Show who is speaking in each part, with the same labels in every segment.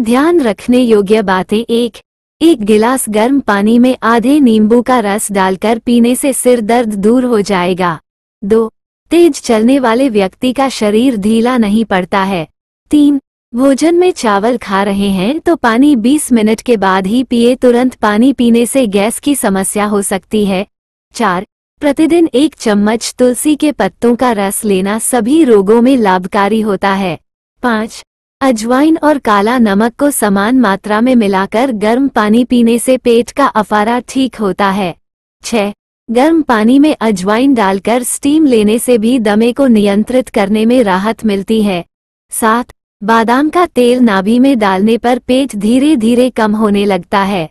Speaker 1: ध्यान रखने योग्य बातें एक एक गिलास गर्म पानी में आधे नींबू का रस डालकर पीने से सिर दर्द दूर हो जाएगा दो तेज चलने वाले व्यक्ति का शरीर ढीला नहीं पड़ता है तीन भोजन में चावल खा रहे हैं तो पानी 20 मिनट के बाद ही पिए तुरंत पानी पीने से गैस की समस्या हो सकती है चार प्रतिदिन एक चम्मच तुलसी के पत्तों का रस लेना सभी रोगों में लाभकारी होता है पाँच अजवाइन और काला नमक को समान मात्रा में मिलाकर गर्म पानी पीने से पेट का अफारा ठीक होता है छह गर्म पानी में अजवाइन डालकर स्टीम लेने से भी दमे को नियंत्रित करने में राहत मिलती है सात बादाम का तेल नाभि में डालने पर पेट धीरे धीरे कम होने लगता है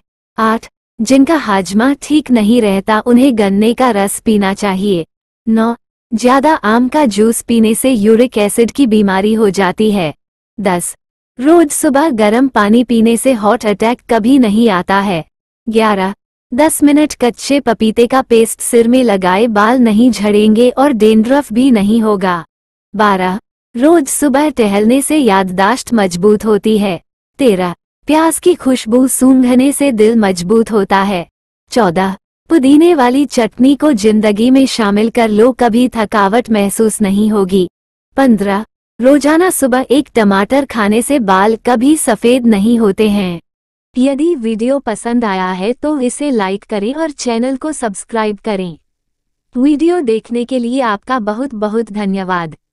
Speaker 1: आठ जिनका हाजमा ठीक नहीं रहता उन्हें गन्ने का रस पीना चाहिए नौ ज्यादा आम का जूस पीने से यूरिक एसिड की बीमारी हो जाती है दस रोज सुबह गर्म पानी पीने से हॉट अटैक कभी नहीं आता है ग्यारह दस मिनट कच्चे पपीते का पेस्ट सिर में लगाए बाल नहीं झड़ेंगे और डेंड्रफ भी नहीं होगा बारह रोज सुबह टहलने से याददाश्त मजबूत होती है तेरह प्याज की खुशबू सूंघने से दिल मजबूत होता है चौदह पुदीने वाली चटनी को जिंदगी में शामिल कर लो कभी थकावट महसूस नहीं होगी पंद्रह रोजाना सुबह एक टमाटर खाने से बाल कभी सफ़ेद नहीं होते हैं यदि वीडियो पसंद आया है तो इसे लाइक करें और चैनल को सब्सक्राइब करें वीडियो देखने के लिए आपका बहुत बहुत धन्यवाद